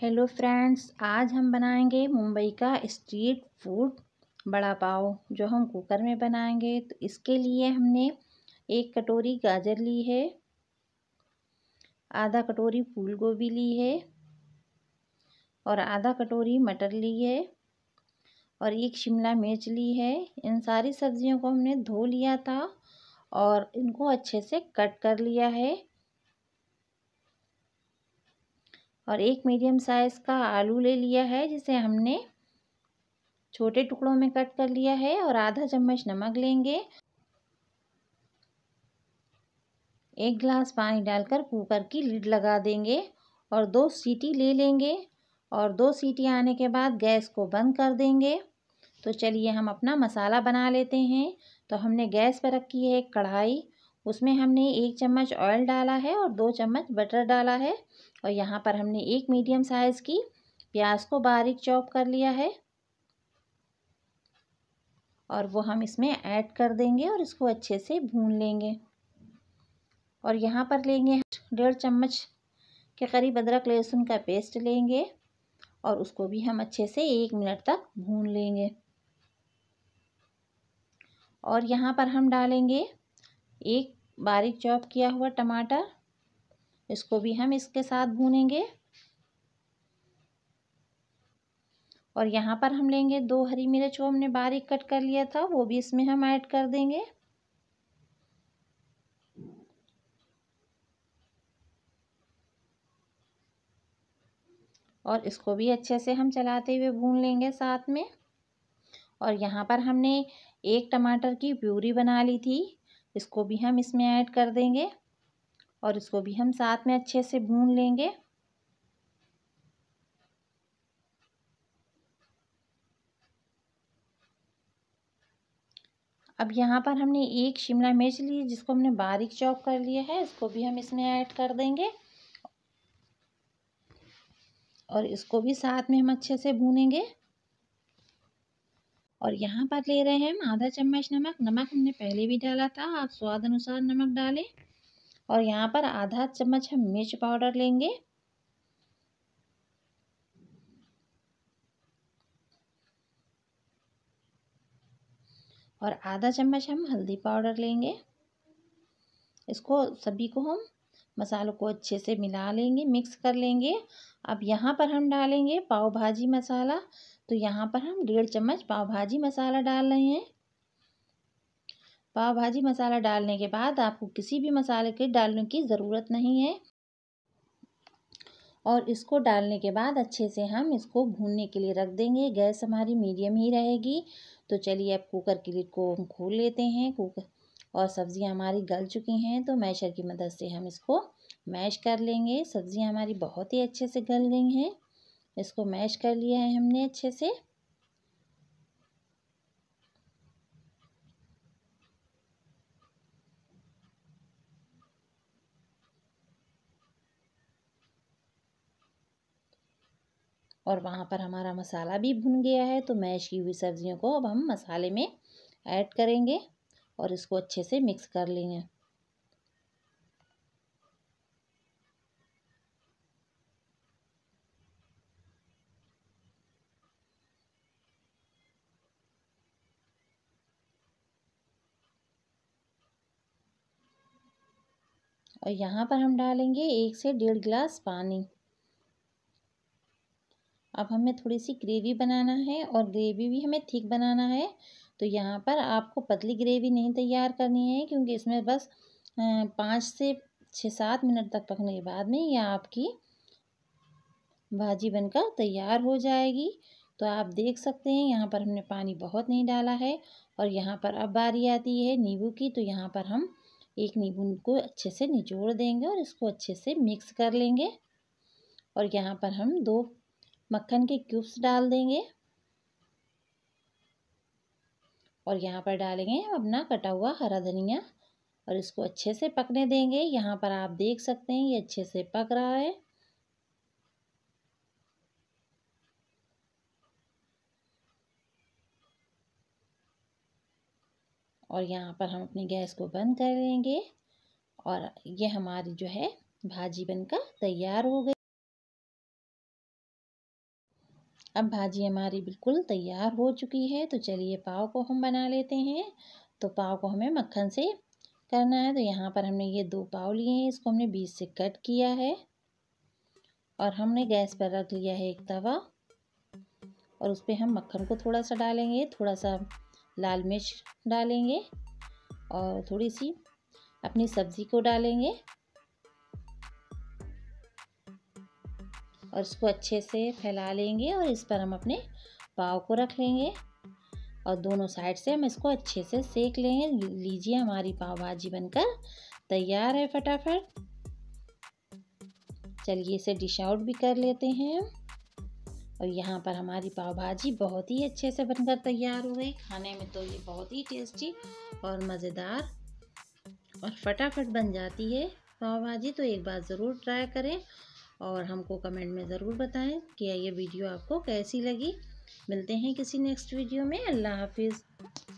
hello friends आज हम बनाएंगे मुंबई का स्ट्रीट फूड बड़ा पाव जो हम कुकर में बनाएंगे तो इसके लिए हमने एक कटोरी गाजर ली है आधा कटोरी फूल गोभी ली है और आधा कटोरी मटर ली है और एक शिमला मिर्च ली है इन सारी सब्जियों को हमने धो लिया था और इनको अच्छे से कट कर लिया है और एक मीडियम साइज़ का आलू ले लिया है जिसे हमने छोटे टुकड़ों में कट कर लिया है और आधा चम्मच नमक लेंगे एक गिलास पानी डालकर कुकर की लीड लगा देंगे और दो सीटी ले लेंगे और दो सीटी आने के बाद गैस को बंद कर देंगे तो चलिए हम अपना मसाला बना लेते हैं तो हमने गैस पर रखी है एक कढ़ाई उसमें हमने एक चम्मच ऑयल डाला है और दो चम्मच बटर डाला है और यहाँ पर हमने एक मीडियम साइज़ की प्याज को बारीक चॉप कर लिया है और वो हम इसमें ऐड कर देंगे और इसको अच्छे से भून लेंगे और यहाँ पर लेंगे डेढ़ चम्मच के करीब अदरक लहसुन का पेस्ट लेंगे और उसको भी हम अच्छे से एक मिनट तक भून लेंगे और यहाँ पर हम डालेंगे एक बारीक चॉप किया हुआ टमाटर इसको भी हम इसके साथ भूनेंगे और यहाँ पर हम लेंगे दो हरी मिर्च को हमने बारीक कट कर लिया था वो भी इसमें हम ऐड कर देंगे और इसको भी अच्छे से हम चलाते हुए भून लेंगे साथ में और यहाँ पर हमने एक टमाटर की प्यूरी बना ली थी इसको भी हम इसमें ऐड कर देंगे और इसको भी हम साथ में अच्छे से भून लेंगे अब यहाँ पर हमने एक शिमला मिर्च ली जिसको हमने बारीक चॉप कर लिया है इसको भी हम इसमें ऐड कर देंगे और इसको भी साथ में हम अच्छे से भूनेंगे और यहाँ पर ले रहे हैं हम आधा चम्मच नमक नमक हमने पहले भी डाला था आप स्वाद अनुसार नमक डालें और यहाँ पर आधा चम्मच हम मिर्च पाउडर लेंगे और आधा चम्मच हम हल्दी पाउडर लेंगे इसको सभी को हम मसालों को अच्छे से मिला लेंगे मिक्स कर लेंगे अब यहाँ पर हम डालेंगे पाव भाजी मसाला तो यहाँ पर हम डेढ़ चम्मच पाव भाजी मसाला डाल रहे हैं पाव भाजी मसाला डालने के बाद आपको किसी भी मसाले के डालने की ज़रूरत नहीं है और इसको डालने के बाद अच्छे से हम इसको भूनने के लिए रख देंगे गैस हमारी मीडियम ही रहेगी तो चलिए अब कुकर के लिए को हम खोल लेते हैं कुकर और सब्ज़ियाँ हमारी गल चुकी हैं तो मैशर की मदद से हम इसको मैश कर लेंगे सब्ज़ियाँ हमारी बहुत ही अच्छे से गल गई हैं इसको मैश कर लिया है हमने अच्छे से और वहाँ पर हमारा मसाला भी भुन गया है तो मैश की हुई सब्ज़ियों को अब हम मसाले में ऐड करेंगे और इसको अच्छे से मिक्स कर लेंगे और यहाँ पर हम डालेंगे एक से डेढ़ गिलास पानी अब हमें थोड़ी सी ग्रेवी बनाना है और ग्रेवी भी हमें थिक बनाना है तो यहाँ पर आपको पतली ग्रेवी नहीं तैयार करनी है क्योंकि इसमें बस पाँच से छः सात मिनट तक पकने के बाद में यह आपकी भाजी बनकर तैयार हो जाएगी तो आप देख सकते हैं यहाँ पर हमने पानी बहुत नहीं डाला है और यहाँ पर अब बारी आती है नींबू की तो यहाँ पर हम एक नींबू को अच्छे से निचोड़ देंगे और इसको अच्छे से मिक्स कर लेंगे और यहाँ पर हम दो मक्खन के क्यूब्स डाल देंगे और यहाँ पर डालेंगे हम अपना कटा हुआ हरा धनिया और इसको अच्छे से पकने देंगे यहाँ पर आप देख सकते हैं ये अच्छे से पक रहा है और यहाँ पर हम अपनी गैस को बंद कर लेंगे और ये हमारी जो है भाजी बनकर तैयार हो गई अब भाजी हमारी बिल्कुल तैयार हो चुकी है तो चलिए पाव को हम बना लेते हैं तो पाव को हमें मक्खन से करना है तो यहाँ पर हमने ये दो पाव लिए हैं इसको हमने बीच से कट किया है और हमने गैस पर रख लिया है एक तवा और उस पर हम मक्खन को थोड़ा सा डालेंगे थोड़ा सा लाल मिर्च डालेंगे और थोड़ी सी अपनी सब्ज़ी को डालेंगे और इसको अच्छे से फैला लेंगे और इस पर हम अपने पाव को रख लेंगे और दोनों साइड से हम इसको अच्छे से सेक लेंगे लीजिए हमारी पाव भाजी बनकर तैयार है फटाफट चलिए इसे डिश आउट भी कर लेते हैं और यहाँ पर हमारी पाव भाजी बहुत ही अच्छे से बनकर तैयार हो गई खाने में तो ये बहुत ही टेस्टी और मज़ेदार और फटाफट बन जाती है पाव भाजी तो एक बार ज़रूर ट्राई करें और हमको कमेंट में ज़रूर बताएं कि ये वीडियो आपको कैसी लगी मिलते हैं किसी नेक्स्ट वीडियो में अल्लाह हाफिज़